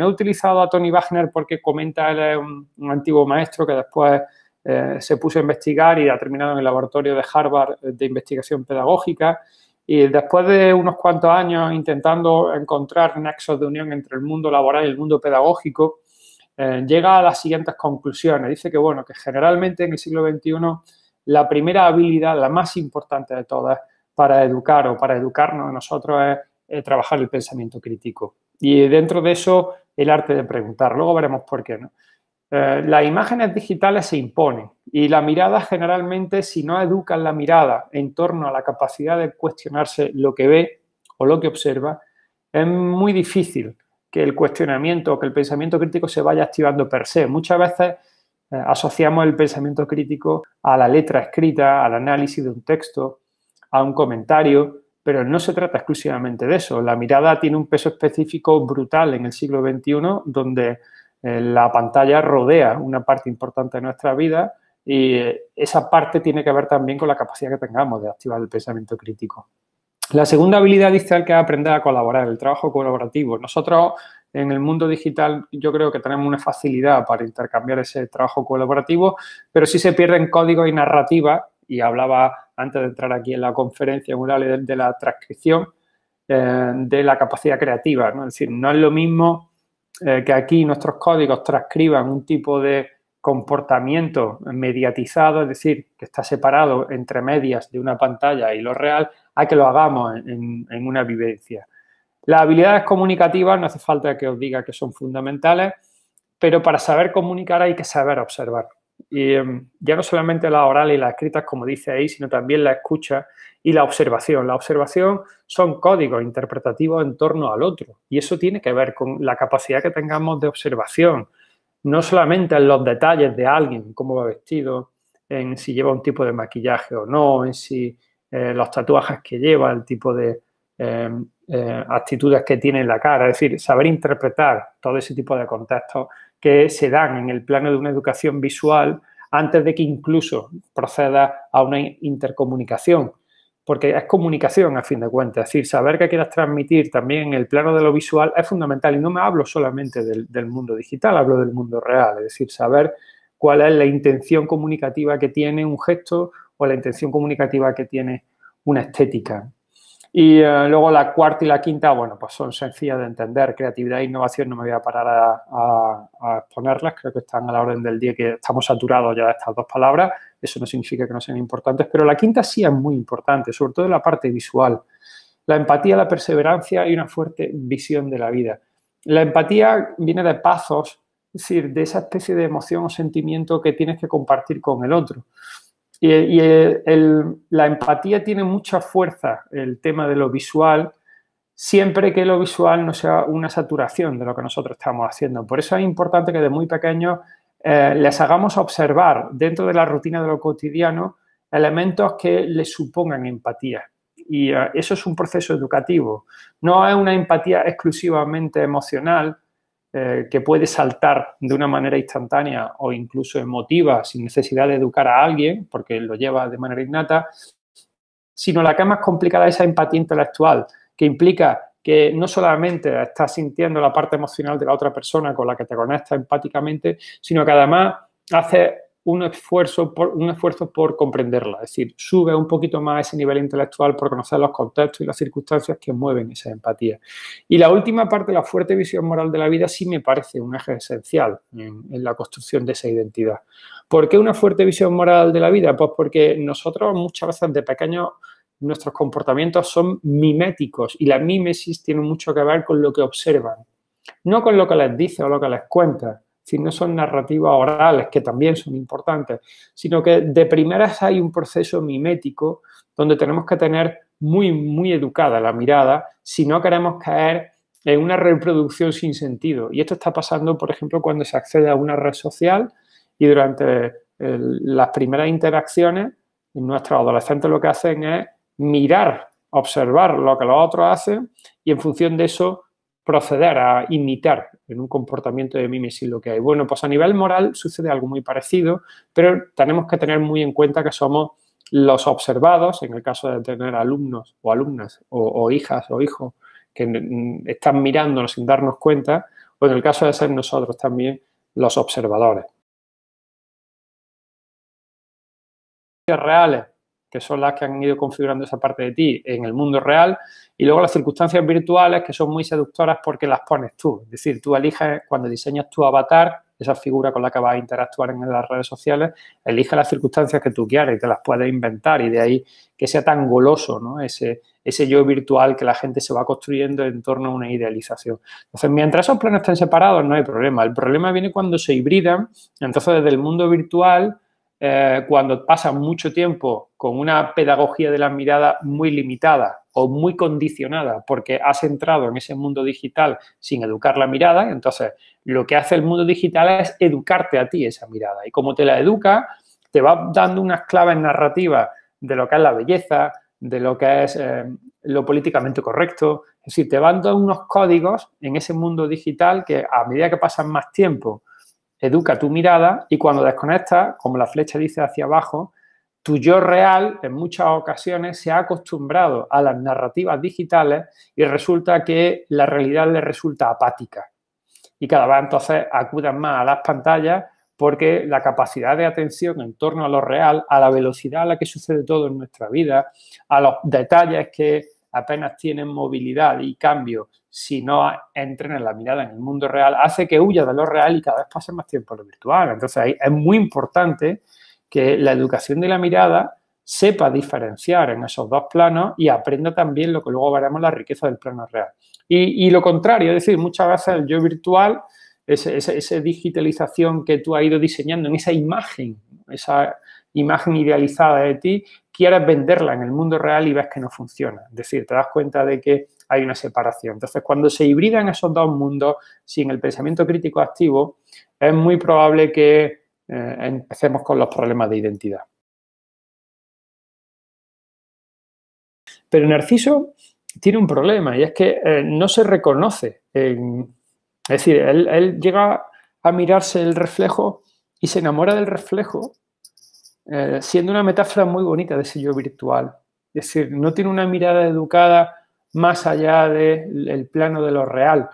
he utilizado a Tony Wagner porque comenta él un, antiguo maestro que después eh, se puso a investigar y ha terminado en el laboratorio de Harvard eh, de investigación pedagógica. Y después de unos cuantos años intentando encontrar nexos de unión entre el mundo laboral y el mundo pedagógico, eh, llega a las siguientes conclusiones. Dice que, bueno, que generalmente en el siglo XXI la primera habilidad, la más importante de todas para educar o para educarnos a nosotros es trabajar el pensamiento crítico. Y dentro de eso el arte de preguntar. Luego veremos por qué, ¿no? Eh, las imágenes digitales se imponen y la mirada generalmente, si no educan la mirada en torno a la capacidad de cuestionarse lo que ve o lo que observa, es muy difícil que el cuestionamiento o que el pensamiento crítico se vaya activando per se. Muchas veces eh, asociamos el pensamiento crítico a la letra escrita, al análisis de un texto, a un comentario, pero no se trata exclusivamente de eso. La mirada tiene un peso específico brutal en el siglo XXI, donde eh, la pantalla rodea una parte importante de nuestra vida y eh, esa parte tiene que ver también con la capacidad que tengamos de activar el pensamiento crítico. La segunda habilidad digital que es aprender a colaborar, el trabajo colaborativo. Nosotros en el mundo digital yo creo que tenemos una facilidad para intercambiar ese trabajo colaborativo, pero si se pierden código y narrativa, y hablaba antes de entrar aquí en la conferencia, de, la transcripción, eh, de la capacidad creativa. ¿no? Es decir, no es lo mismo eh, que aquí nuestros códigos transcriban un tipo de comportamiento mediatizado, es decir, que está separado entre medias de una pantalla y lo real, a que lo hagamos en una vivencia. Las habilidades comunicativas no hace falta que os diga que son fundamentales, pero para saber comunicar hay que saber observar y, eh, ya no solamente la oral y las escritas, como dice ahí, sino también la escucha y la observación. La observación son códigos interpretativos en torno al otro y eso tiene que ver con la capacidad que tengamos de observación, no solamente en los detalles de alguien, cómo va vestido, en si lleva un tipo de maquillaje o no, en si eh, los tatuajes que lleva, el tipo de eh, actitudes que tiene en la cara, es decir, saber interpretar todo ese tipo de contextos que se dan en el plano de una educación visual antes de que incluso proceda a una intercomunicación, porque es comunicación a fin de cuentas, es decir, saber qué quieras transmitir también en el plano de lo visual es fundamental y no me hablo solamente del, del mundo digital, hablo del mundo real, es decir, saber cuál es la intención comunicativa que tiene un gesto o la intención comunicativa que tiene una estética. Y eh, luego la cuarta y la quinta, bueno, pues son sencillas de entender. Creatividad e innovación, no me voy a parar a, a, exponerlas, creo que están a la orden del día que estamos saturados ya de estas dos palabras. Eso no significa que no sean importantes, pero la quinta sí es muy importante, sobre todo en la parte visual. La empatía, la perseverancia y una fuerte visión de la vida. La empatía viene de pasos es decir, de esa especie de emoción o sentimiento que tienes que compartir con el otro. Y, eh, la empatía tiene mucha fuerza, el tema de lo visual, siempre que lo visual no sea una saturación de lo que nosotros estamos haciendo. Por eso es importante que de muy pequeños eh, les hagamos observar dentro de la rutina de lo cotidiano elementos que les supongan empatía. Y eh, eso es un proceso educativo. No es una empatía exclusivamente emocional, eh, que puede saltar de una manera instantánea o incluso emotiva, sin necesidad de educar a alguien, porque lo lleva de manera innata, sino la que es más complicada es esa empatía intelectual, que implica que no solamente estás sintiendo la parte emocional de la otra persona con la que te conectas empáticamente, sino que además hace un esfuerzo, por, un esfuerzo por comprenderla, es decir, sube un poquito más ese nivel intelectual por conocer los contextos y las circunstancias que mueven esa empatía. Y la última parte, la fuerte visión moral de la vida, sí me parece un eje esencial en, la construcción de esa identidad. ¿Por qué una fuerte visión moral de la vida? Pues porque nosotros muchas veces de pequeños nuestros comportamientos son miméticos y la mímesis tiene mucho que ver con lo que observan, no con lo que les dice o lo que les cuenta no son narrativas orales, que también son importantes, sino que de primeras hay un proceso mimético donde tenemos que tener muy, muy educada la mirada si no queremos caer en una reproducción sin sentido. Y esto está pasando, por ejemplo, cuando se accede a una red social y durante las primeras interacciones, nuestros adolescentes lo que hacen es mirar, observar lo que los otros hacen y en función de eso proceder a imitar en un comportamiento de y lo que hay. Bueno, pues a nivel moral sucede algo muy parecido, pero tenemos que tener muy en cuenta que somos los observados, en el caso de tener alumnos o alumnas o, o hijas o hijos que están mirándonos sin darnos cuenta, o en el caso de ser nosotros también los observadores. Reales que son las que han ido configurando esa parte de ti en el mundo real, y luego las circunstancias virtuales, que son muy seductoras porque las pones tú. Es decir, tú eliges cuando diseñas tu avatar, esa figura con la que vas a interactuar en las redes sociales, elige las circunstancias que tú quieras y te las puedes inventar, y de ahí que sea tan goloso ¿no? ese, yo virtual que la gente se va construyendo en torno a una idealización. Entonces, mientras esos planes estén separados, no hay problema. El problema viene cuando se hibridan, entonces desde el mundo virtual eh, cuando pasas mucho tiempo con una pedagogía de la mirada muy limitada o muy condicionada porque has entrado en ese mundo digital sin educar la mirada, entonces lo que hace el mundo digital es educarte a ti esa mirada. Y como te la educa, te va dando unas claves narrativas de lo que es la belleza, de lo que es eh, lo políticamente correcto. Es decir, te van dando unos códigos en ese mundo digital que a medida que pasas más tiempo educa tu mirada y cuando desconectas, como la flecha dice hacia abajo, tu yo real en muchas ocasiones se ha acostumbrado a las narrativas digitales y resulta que la realidad le resulta apática. Y cada vez entonces acudan más a las pantallas porque la capacidad de atención en torno a lo real, a la velocidad a la que sucede todo en nuestra vida, a los detalles que apenas tienen movilidad y cambio si no en la mirada en el mundo real, hace que huya de lo real y cada vez pasen más tiempo en lo virtual. Entonces es muy importante que la educación de la mirada sepa diferenciar en esos dos planos y aprenda también lo que luego veremos la riqueza del plano real. Y, lo contrario, es decir, muchas veces el yo virtual, esa digitalización que tú has ido diseñando en esa imagen, esa imagen idealizada de ti, quieres venderla en el mundo real y ves que no funciona. Es decir, te das cuenta de que hay una separación. Entonces, cuando se hibridan esos dos mundos sin el pensamiento crítico activo, es muy probable que eh, empecemos con los problemas de identidad. Pero Narciso tiene un problema y es que eh, no se reconoce. es decir, él llega a mirarse el reflejo y se enamora del reflejo eh, siendo una metáfora muy bonita de ese yo virtual. Es decir, no tiene una mirada educada más allá del el plano de lo real.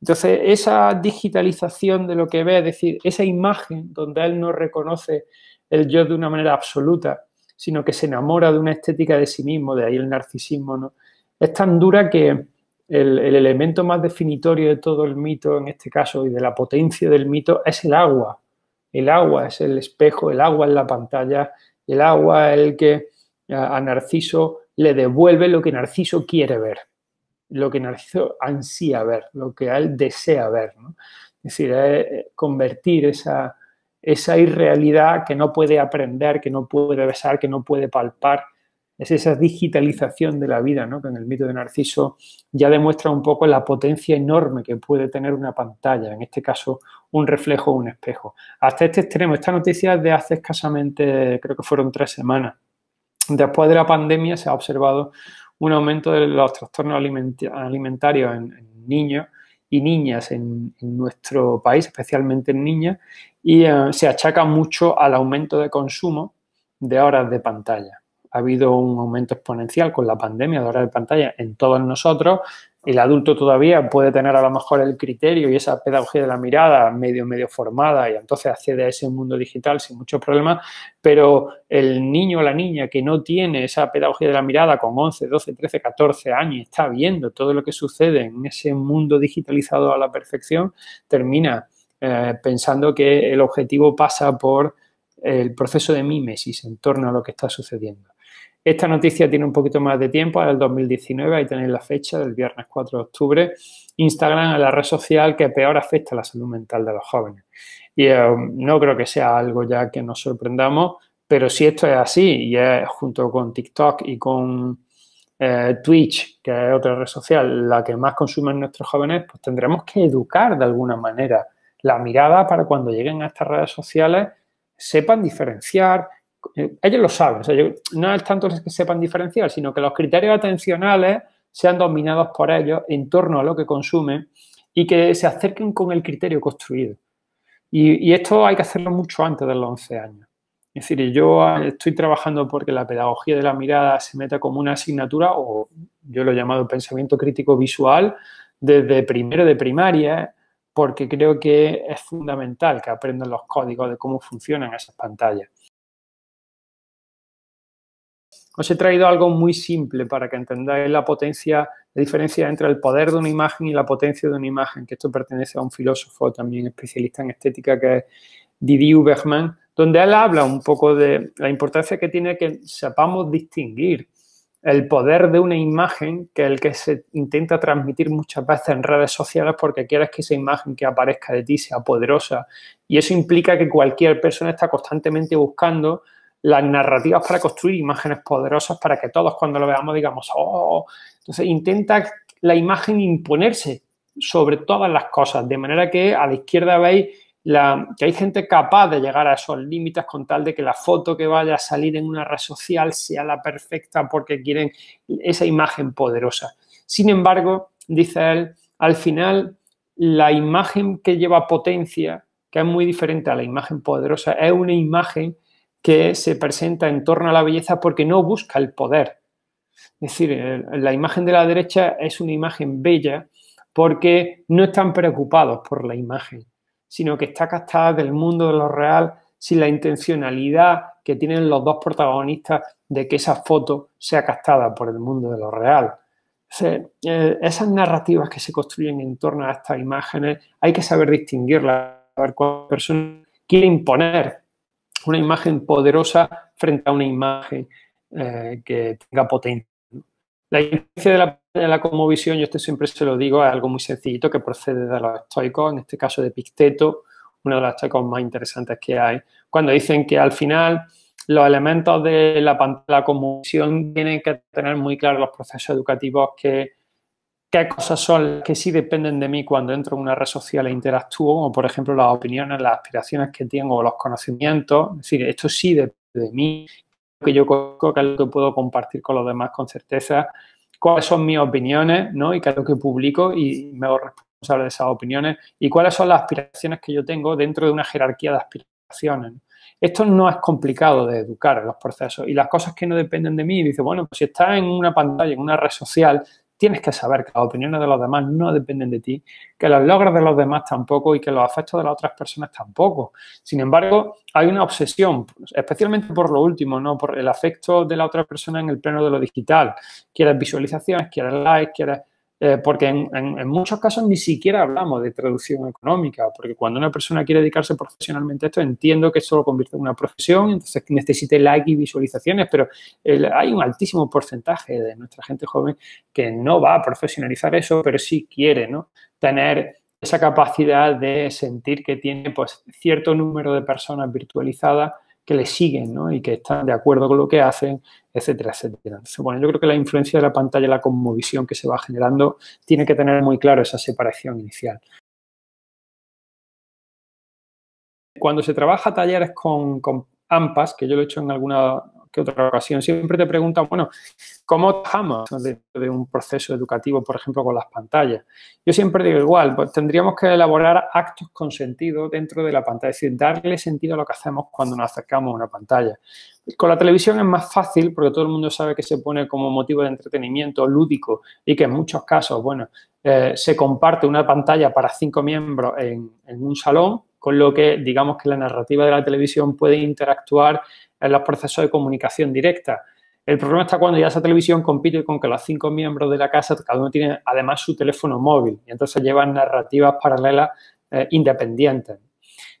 Entonces, esa digitalización de lo que ve, es decir, esa imagen donde él no reconoce el yo de una manera absoluta, sino que se enamora de una estética de sí mismo, de ahí el narcisismo, ¿no? Es tan dura que el elemento más definitorio de todo el mito, en este caso, y de la potencia del mito, es el agua el agua es el espejo, el agua es la pantalla, el agua es el que a Narciso le devuelve lo que Narciso quiere ver, lo que Narciso ansía ver, lo que él desea ver. Es decir, eh, eh, convertir esa, esa irrealidad que no puede aprender, que no puede besar, que no puede palpar, es esa digitalización de la vida, ¿no? que en el mito de Narciso ya demuestra un poco la potencia enorme que puede tener una pantalla, en este caso un reflejo o un espejo. Hasta este extremo, esta noticia es de hace escasamente, creo que fueron tres semanas. Después de la pandemia se ha observado un aumento de los trastornos alimentarios en, niños y niñas en, nuestro país, especialmente en niñas, y eh, se achaca mucho al aumento de consumo de horas de pantalla ha habido un aumento exponencial con la pandemia de horas de pantalla en todos nosotros. El adulto todavía puede tener a lo mejor el criterio y esa pedagogía de la mirada medio, medio formada y entonces accede a ese mundo digital sin muchos problemas, pero el niño o la niña que no tiene esa pedagogía de la mirada con 11, 12, 13, 14 años, y está viendo todo lo que sucede en ese mundo digitalizado a la perfección, termina eh, pensando que el objetivo pasa por el proceso de mímesis en torno a lo que está sucediendo. Esta noticia tiene un poquito más de tiempo, es del 2019, ahí tenéis la fecha, del viernes 4 de octubre. Instagram es la red social que peor afecta a la salud mental de los jóvenes. Y eh, no creo que sea algo ya que nos sorprendamos, pero si esto es así, y es junto con TikTok y con eh, Twitch, que es otra red social, la que más consumen nuestros jóvenes, pues tendremos que educar de alguna manera la mirada para cuando lleguen a estas redes sociales sepan diferenciar, eh, ellos lo saben, no es tanto que sepan diferenciar, sino que los criterios atencionales sean dominados por ellos en torno a lo que consumen y que se acerquen con el criterio construido. Y, y esto hay que hacerlo mucho antes de los 11 años. Es decir, yo ah, estoy trabajando porque la pedagogía de la mirada se meta como una asignatura, o yo lo he llamado pensamiento crítico visual, desde primero de primaria, porque creo que es fundamental que aprendan los códigos de cómo funcionan esas pantallas. Os he traído algo muy simple para que entendáis la potencia, la diferencia entre el poder de una imagen y la potencia de una imagen, que esto pertenece a un filósofo también especialista en estética que es Didier Bergman, donde él habla un poco de la importancia que tiene que sepamos distinguir el poder de una imagen que es el que se intenta transmitir muchas veces en redes sociales porque quieres que esa imagen que aparezca de ti sea poderosa. Y eso implica que cualquier persona está constantemente buscando las narrativas para construir imágenes poderosas para que todos cuando lo veamos digamos, oh, entonces intenta la imagen imponerse sobre todas las cosas, de manera que a la izquierda veis que hay gente capaz de llegar a esos límites con tal de que la foto que vaya a salir en una red social sea la perfecta porque quieren esa imagen poderosa. Sin embargo, dice él, al final la imagen que lleva potencia, que es muy diferente a la imagen poderosa, es una imagen que se presenta en torno a la belleza porque no busca el poder. Es decir, la imagen de la derecha es una imagen bella porque no están preocupados por la imagen, sino que está captada del mundo de lo real sin la intencionalidad que tienen los dos protagonistas de que esa foto sea captada por el mundo de lo real. Eh, esas narrativas que se construyen en torno a estas imágenes hay que saber distinguirlas, ver cuál persona quiere imponer una imagen poderosa frente a una imagen eh, que tenga potencia. La idea de la, de yo siempre se lo digo, es algo muy sencillito que procede de los estoicos, en este caso de Picteto, uno de los estoicos más interesantes que hay, cuando dicen que al final los elementos de la, la visión tienen que tener muy claros los procesos educativos que qué cosas son las que sí dependen de mí cuando entro en una red social e interactúo, como por ejemplo las opiniones, las aspiraciones que tengo, los conocimientos. Es decir, esto sí depende de mí, que yo conozco, que es lo que puedo compartir con los demás con certeza, cuáles son mis opiniones, ¿no? Y qué es lo que publico y me hago responsable de esas opiniones y cuáles son las aspiraciones que yo tengo dentro de una jerarquía de aspiraciones. Esto no es complicado de educar en los procesos y las cosas que no dependen de mí, dice, bueno, pues si está en una pantalla, en una red social, Tienes que saber que las opiniones de los demás no dependen de ti, que los logros de los demás tampoco y que los afectos de las otras personas tampoco. Sin embargo, hay una obsesión, especialmente por lo último, ¿no? Por el afecto de la otra persona en el pleno de lo digital. Quieres visualizaciones, quieres likes, quieres eh, porque en, muchos casos ni siquiera hablamos de traducción económica, porque cuando una persona quiere dedicarse profesionalmente a esto, entiendo que eso lo convierte en una profesión, entonces necesite like y visualizaciones, pero hay un altísimo porcentaje de nuestra gente joven que no va a profesionalizar eso, pero sí quiere ¿no? tener esa capacidad de sentir que tiene pues, cierto número de personas virtualizadas que le siguen ¿no? y que están de acuerdo con lo que hacen, etcétera, etcétera. bueno, yo creo que la influencia de la pantalla, la conmovisión que se va generando, tiene que tener muy claro esa separación inicial. Cuando se trabaja talleres con, con AMPAs, que yo lo he hecho en alguna otra ocasión. Siempre te preguntan, bueno, ¿cómo trabajamos dentro de un proceso educativo, por ejemplo, con las pantallas? Yo siempre digo igual, pues tendríamos que elaborar actos con sentido dentro de la pantalla, es decir, darle sentido a lo que hacemos cuando nos acercamos a una pantalla. Con la televisión es más fácil porque todo el mundo sabe que se pone como motivo de entretenimiento lúdico y que en muchos casos, bueno, eh, se comparte una pantalla para cinco miembros en, en un salón, con lo que digamos que la narrativa de la televisión puede interactuar en los procesos de comunicación directa. El problema está cuando ya esa televisión compite con que los cinco miembros de la casa, cada uno tiene además su teléfono móvil, y entonces llevan narrativas paralelas eh, independientes.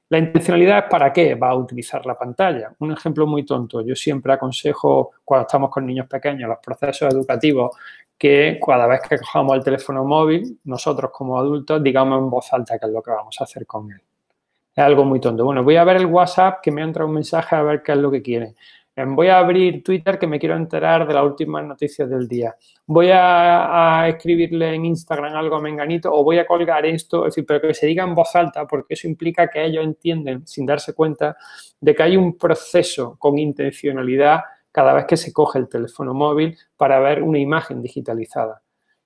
La intencionalidad es para qué va a utilizar la pantalla. Un ejemplo muy tonto. Yo siempre aconsejo, cuando estamos con niños pequeños, los procesos educativos, que cada vez que cojamos el teléfono móvil, nosotros como adultos digamos en voz alta qué es lo que vamos a hacer con él. Es algo muy tonto. Bueno, voy a ver el WhatsApp que me entra un mensaje a ver qué es lo que quiere. Eh, voy a abrir Twitter que me quiero enterar de las últimas noticias del día. Voy a, escribirle en Instagram algo a Menganito o voy a colgar esto, es decir, pero que se diga en voz alta porque eso implica que ellos entienden, sin darse cuenta, de que hay un proceso con intencionalidad cada vez que se coge el teléfono móvil para ver una imagen digitalizada.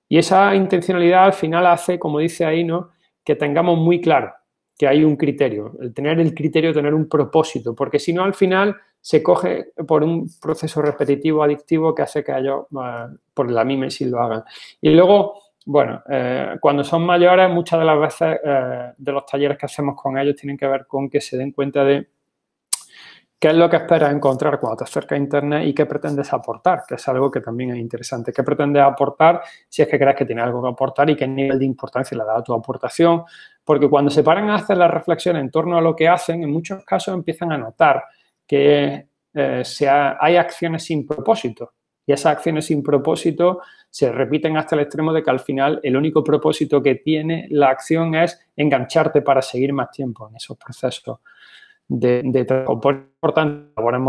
Y esa intencionalidad al final hace, como dice ahí, ¿no? que tengamos muy claro que hay un criterio, el tener el criterio, tener un propósito, porque si no al final se coge por un proceso repetitivo, adictivo, que hace que ellos eh, por la mimesis lo hagan. Y luego, bueno, eh, cuando son mayores, muchas de las veces eh, de los talleres que hacemos con ellos tienen que ver con que se den cuenta de ¿Qué es lo que esperas encontrar cuando te acercas a Internet y qué pretendes aportar? Que es algo que también es interesante. ¿Qué pretendes aportar si es que crees que tiene algo que aportar y qué nivel de importancia le da a tu aportación? Porque cuando se paran a hacer la reflexión en torno a lo que hacen, en muchos casos empiezan a notar que eh, hay acciones sin propósito. Y esas acciones sin propósito se repiten hasta el extremo de que al final el único propósito que tiene la acción es engancharte para seguir más tiempo en esos procesos de,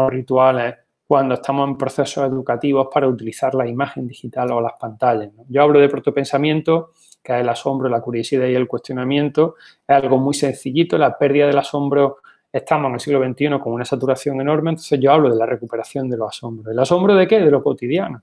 rituales cuando estamos en procesos educativos para utilizar la imagen digital o las pantallas. Yo hablo de protopensamiento, que es el asombro, la curiosidad y el cuestionamiento. Es algo muy sencillito, la pérdida del asombro estamos en el siglo XXI con una saturación enorme, entonces yo hablo de la recuperación de los asombros. ¿El asombro de qué? De lo cotidiano.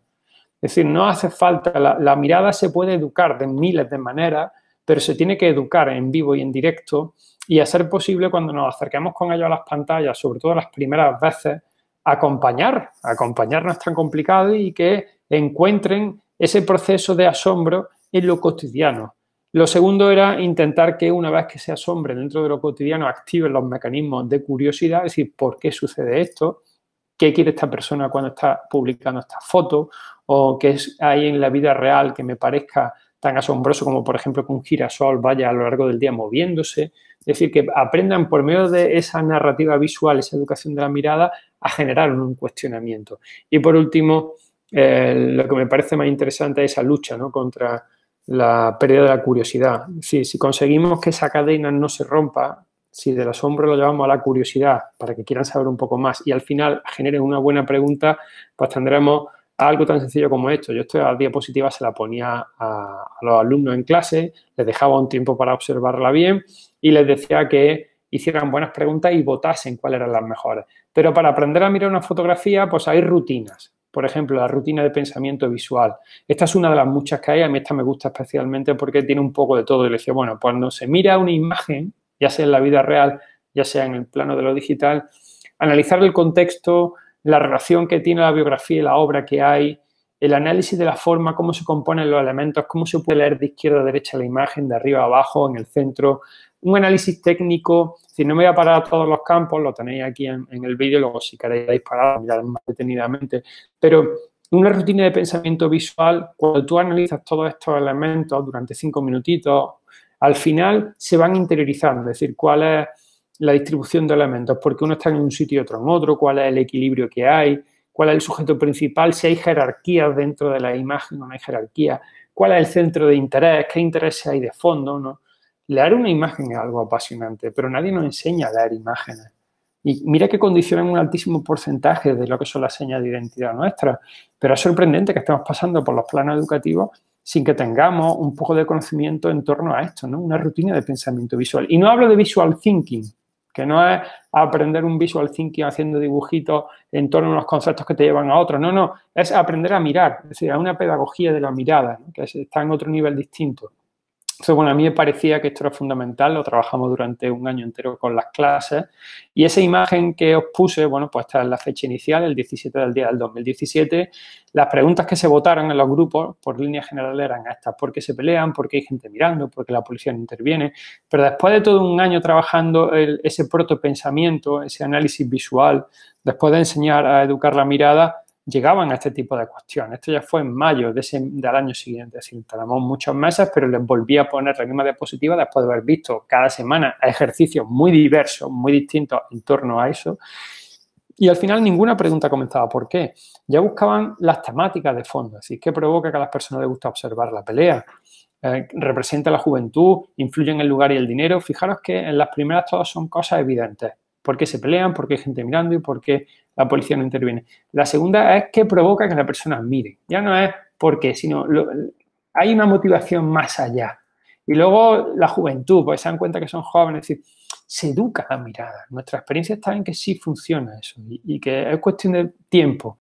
Es decir, no hace falta, la, la, mirada se puede educar de miles de maneras, pero se tiene que educar en vivo y en directo y a ser posible cuando nos acerquemos con ellos a las pantallas, sobre todo las primeras veces, acompañar, acompañar no es tan complicado y que encuentren ese proceso de asombro en lo cotidiano. Lo segundo era intentar que una vez que se asombre dentro de lo cotidiano, activen los mecanismos de curiosidad, es decir, ¿por qué sucede esto? ¿Qué quiere esta persona cuando está publicando esta foto? ¿O qué hay en la vida real que me parezca tan asombroso como, por ejemplo, que un girasol vaya a lo largo del día moviéndose? Es decir, que aprendan por medio de esa narrativa visual, esa educación de la mirada, a generar un cuestionamiento. Y por último, eh, lo que me parece más interesante es esa lucha ¿no? contra la pérdida de la curiosidad. Si, conseguimos que esa cadena no se rompa, si del asombro lo llevamos a la curiosidad para que quieran saber un poco más y al final generen una buena pregunta, pues tendremos algo tan sencillo como esto. Yo esta diapositiva se la ponía a, a, los alumnos en clase, les dejaba un tiempo para observarla bien y les decía que hicieran buenas preguntas y votasen cuáles eran las mejores. Pero para aprender a mirar una fotografía, pues hay rutinas. Por ejemplo, la rutina de pensamiento visual. Esta es una de las muchas que hay. A mí esta me gusta especialmente porque tiene un poco de todo. Y le decía, bueno, cuando se mira una imagen, ya sea en la vida real, ya sea en el plano de lo digital, analizar el contexto, la relación que tiene la biografía y la obra que hay, el análisis de la forma, cómo se componen los elementos, cómo se puede leer de izquierda a derecha la imagen, de arriba a abajo, en el centro, un análisis técnico, si no me voy a parar a todos los campos, lo tenéis aquí en, el vídeo, luego si queréis disparar, mirar más detenidamente, pero una rutina de pensamiento visual, cuando tú analizas todos estos elementos durante cinco minutitos, al final se van interiorizando, es decir, cuál es la distribución de elementos, porque uno está en un sitio y otro en otro, cuál es el equilibrio que hay, cuál es el sujeto principal, si hay jerarquías dentro de la imagen o no hay jerarquía, cuál es el centro de interés, qué intereses hay de fondo, ¿no? Leer una imagen es algo apasionante, pero nadie nos enseña a leer imágenes. Y mira que condicionan un altísimo porcentaje de lo que son las señas de identidad nuestra. Pero es sorprendente que estemos pasando por los planos educativos sin que tengamos un poco de conocimiento en torno a esto, ¿no? Una rutina de pensamiento visual. Y no hablo de visual thinking, que no es aprender un visual thinking haciendo dibujitos en torno a unos conceptos que te llevan a otros. No, no, es aprender a mirar, es decir, a una pedagogía de la mirada, que está en otro nivel distinto. Entonces, bueno, a mí me parecía que esto era fundamental, lo trabajamos durante un año entero con las clases y esa imagen que os puse, bueno, pues está en la fecha inicial, el 17 del día del 2017. Las preguntas que se votaron en los grupos, por línea general, eran estas, ¿por qué se pelean? ¿Por qué hay gente mirando? ¿Por qué la policía no interviene? Pero después de todo un año trabajando ese ese pensamiento ese análisis visual, después de enseñar a educar la mirada, llegaban a este tipo de cuestiones. Esto ya fue en mayo de del año siguiente, así que muchos meses, pero les volví a poner la misma diapositiva después de haber visto cada semana ejercicios muy diversos, muy distintos en torno a eso. Y al final ninguna pregunta comenzaba por qué. Ya buscaban las temáticas de fondo, es decir, qué provoca que a las personas les gusta observar la pelea, eh, representa la juventud, influye en el lugar y el dinero. Fijaros que en las primeras todas son cosas evidentes. ¿Por qué se pelean? ¿Por qué hay gente mirando? ¿Y por qué la policía no interviene. La segunda es que provoca que la persona mire. Ya no es porque, sino hay una motivación más allá. Y luego la juventud, pues se dan cuenta que son jóvenes, es decir, se educa la mirada. Nuestra experiencia está en que sí funciona eso y que es cuestión de tiempo.